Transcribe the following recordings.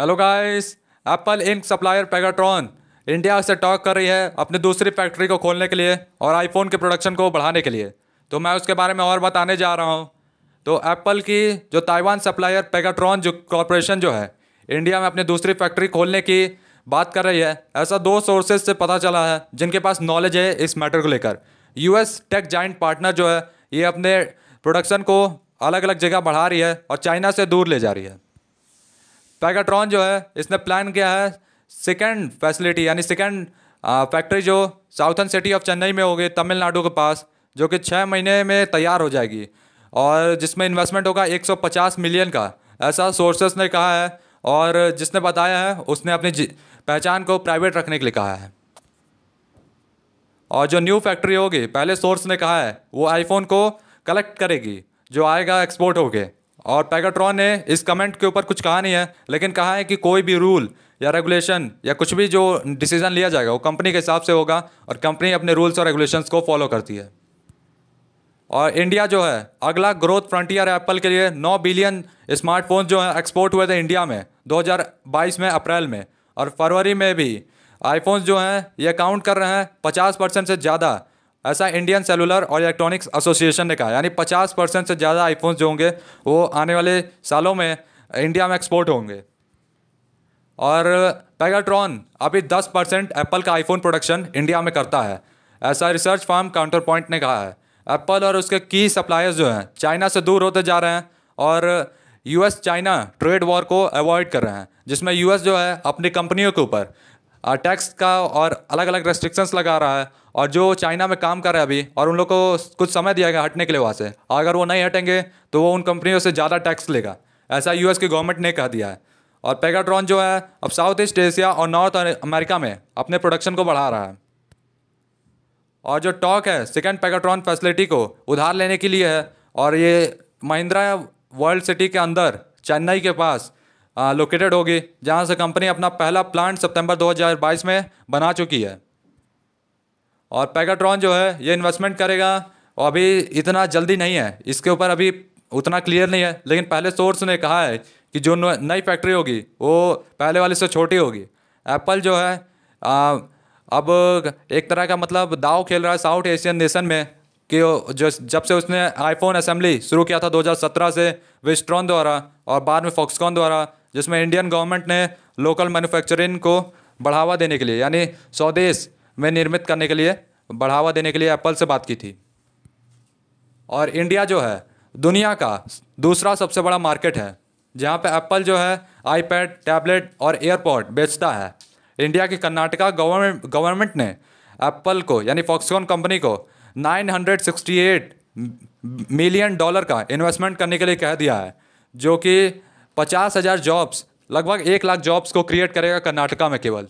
hello guys Apple Inc supplier Pegatron India से talk कर रही है अपनी दूसरी फैक्ट्री को खोलने के लिए और आईफोन के प्रोडक्शन को बढ़ाने के लिए तो मैं उसके बारे में और बताने जा रहा हूँ तो एप्पल की जो ताइवान सप्लायर पेगाट्रॉन जो कॉरपोरेशन जो है इंडिया में अपनी दूसरी फैक्ट्री खोलने की बात कर रही है ऐसा दो सोर्सेज से पता चला है जिनके पास नॉलेज है इस मैटर को लेकर यूएस टेक जाइंट पार्टनर जो है ये अपने प्रोडक्शन को अलग अलग जगह बढ़ा रही है और चाइना से दूर ले जा रही है पैगाट्रॉन जो है इसने प्लान किया है सेकेंड फैसिलिटी यानी सेकेंड फैक्ट्री जो साउथन सिटी ऑफ चेन्नई में होगी तमिलनाडु के पास जो कि छः महीने में तैयार हो जाएगी और जिसमें इन्वेस्टमेंट होगा 150 मिलियन का ऐसा सोर्सेस ने कहा है और जिसने बताया है उसने अपनी पहचान को प्राइवेट रखने के लिए कहा है और जो न्यू फैक्ट्री होगी पहले सोर्स ने कहा है वो आईफोन को कलेक्ट करेगी जो आएगा एक्सपोर्ट होके और पैगाट्रॉन ने इस कमेंट के ऊपर कुछ कहा नहीं है लेकिन कहा है कि कोई भी रूल या रेगुलेशन या कुछ भी जो डिसीजन लिया जाएगा वो कंपनी के हिसाब से होगा और कंपनी अपने रूल्स और रेगुलेशंस को फॉलो करती है और इंडिया जो है अगला ग्रोथ फ्रंटियर है एप्पल के लिए 9 बिलियन स्मार्टफोन जो हैं एक्सपोर्ट हुए थे इंडिया में 2022 में अप्रैल में और फरवरी में भी आईफोन्स जो हैं ये काउंट कर रहे हैं 50 परसेंट से ज़्यादा ऐसा इंडियन सेलुलर और इलेक्ट्रॉनिक्स एसोसिएशन ने कहा यानी 50 परसेंट से ज़्यादा आईफोन्स जो होंगे वो आने वाले सालों में इंडिया में एक्सपोर्ट होंगे और पैगाट्रॉन अभी 10 परसेंट एप्पल का आईफोन प्रोडक्शन इंडिया में करता है ऐसा रिसर्च फार्म काउंटर पॉइंट ने कहा है एप्पल और उसके की सप्लायर्स जो हैं चाइना से दूर होते जा रहे हैं और यूएस चाइना ट्रेड वॉर को अवॉइड कर रहे हैं जिसमें यूएस जो है अपनी कंपनियों के ऊपर टैक्स का और अलग अलग रेस्ट्रिक्शंस लगा रहा है और जो चाइना में काम कर रहे हैं अभी और उन लोग को कुछ समय दिया गया हटने के लिए वहाँ से अगर वो नहीं हटेंगे तो वो उन कंपनियों से ज़्यादा टैक्स लेगा ऐसा यूएस की गवर्नमेंट ने कह दिया है और पेगाट्रॉन जो है अब साउथ ईस्ट एशिया और नॉर्थ अमेरिका में अपने प्रोडक्शन को बढ़ा रहा है और जो टॉक है सेकेंड पेगाट्रॉन फैसिलिटी को उधार लेने के लिए है और ये महिंद्रा वर्ल्ड सिटी के अंदर चेन्नई के पास लोकेटेड होगी जहां से कंपनी अपना पहला प्लांट सितंबर 2022 में बना चुकी है और पैगाट्रॉन जो है ये इन्वेस्टमेंट करेगा और अभी इतना जल्दी नहीं है इसके ऊपर अभी उतना क्लियर नहीं है लेकिन पहले सोर्स ने कहा है कि जो नई फैक्ट्री होगी वो पहले वाले से छोटी होगी एप्पल जो है आ, अब एक तरह का मतलब दाव खेल रहा है साउथ एशियन नेशन में कि जो जब से उसने आईफोन असेंबली शुरू किया था 2017 से विस्ट्रॉन द्वारा और बाद में फॉक्सकॉन द्वारा जिसमें इंडियन गवर्नमेंट ने लोकल मैन्युफैक्चरिंग को बढ़ावा देने के लिए यानी स्वदेश में निर्मित करने के लिए बढ़ावा देने के लिए एप्पल से बात की थी और इंडिया जो है दुनिया का दूसरा सबसे बड़ा मार्केट है जहाँ पे एप्पल जो है आईपैड टैबलेट और एयरपोर्ट बेचता है इंडिया की कर्नाटका गवर्नमेंट गवर्नमेंट ने एप्पल को यानी फॉक्सकॉन कंपनी को 968 मिलियन डॉलर का इन्वेस्टमेंट करने के लिए कह दिया है जो कि पचास हज़ार जॉब्स लगभग एक लाख जॉब्स को क्रिएट करेगा कर्नाटका में केवल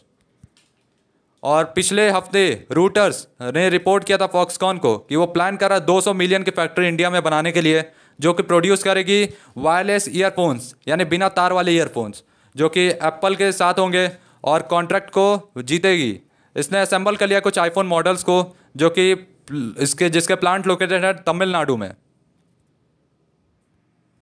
और पिछले हफ्ते रूटर्स ने रिपोर्ट किया था फॉक्सकॉन को कि वो प्लान कर रहा है 200 मिलियन की फैक्ट्री इंडिया में बनाने के लिए जो कि प्रोड्यूस करेगी वायरलेस ईयरफोन्स यानी बिना तार वाले ईयरफोन्स जो कि एप्पल के साथ होंगे और कॉन्ट्रैक्ट को जीतेगी इसने असेंबल कर लिया कुछ आईफोन मॉडल्स को जो कि इसके जिसके प्लांट लोकेटेड है तमिलनाडु में